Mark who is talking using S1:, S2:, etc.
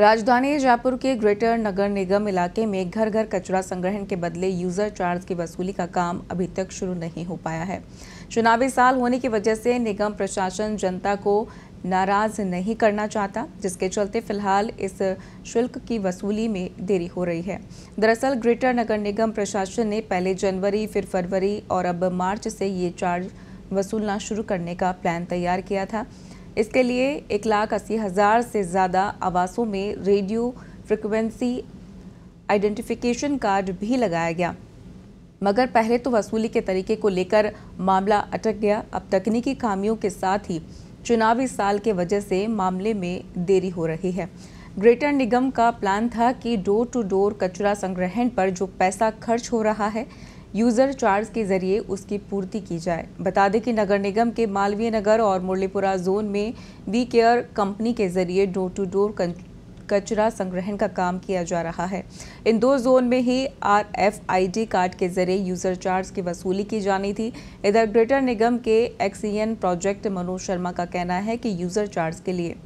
S1: राजधानी जयपुर के ग्रेटर नगर निगम इलाके में घर घर कचरा संग्रहण के बदले यूजर चार्ज की वसूली का काम अभी तक शुरू नहीं हो पाया है चुनावी साल होने की वजह से निगम प्रशासन जनता को नाराज नहीं करना चाहता जिसके चलते फिलहाल इस शुल्क की वसूली में देरी हो रही है दरअसल ग्रेटर नगर निगम प्रशासन ने पहले जनवरी फिर फरवरी और अब मार्च से ये चार्ज वसूलना शुरू करने का प्लान तैयार किया था इसके लिए एक लाख अस्सी हज़ार से ज़्यादा आवासों में रेडियो फ्रिक्वेंसी आइडेंटिफिकेशन कार्ड भी लगाया गया मगर पहले तो वसूली के तरीके को लेकर मामला अटक गया अब तकनीकी खामियों के साथ ही चुनावी साल के वजह से मामले में देरी हो रही है ग्रेटर निगम का प्लान था कि डोर टू डोर कचरा संग्रहण पर जो पैसा खर्च हो रहा है यूजर चार्ज के जरिए उसकी पूर्ति की जाए बता दें कि नगर निगम के मालवीय नगर और मुरलीपुरा जोन में वी केयर कंपनी के जरिए डोर टू डोर कचरा संग्रहण का काम किया जा रहा है इन दो जोन में ही आरएफआईडी कार्ड के जरिए यूजर चार्ज की वसूली की जानी थी इधर ग्रेटर निगम के एक्सीएन प्रोजेक्ट मनोज शर्मा का कहना है कि यूजर चार्ज के लिए